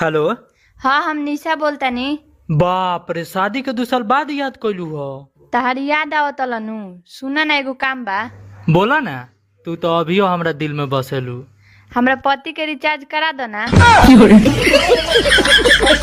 hello हाँ हम निशा बोलते नी बाप रे शादी के दो साल बाद याद कैलू हो तहर याद आओ तलनु सुना एगो काम बा बोला ना तू तो अभियो हमरा दिल में बसेलू हमरा पति के रिचार्ज करा दो ना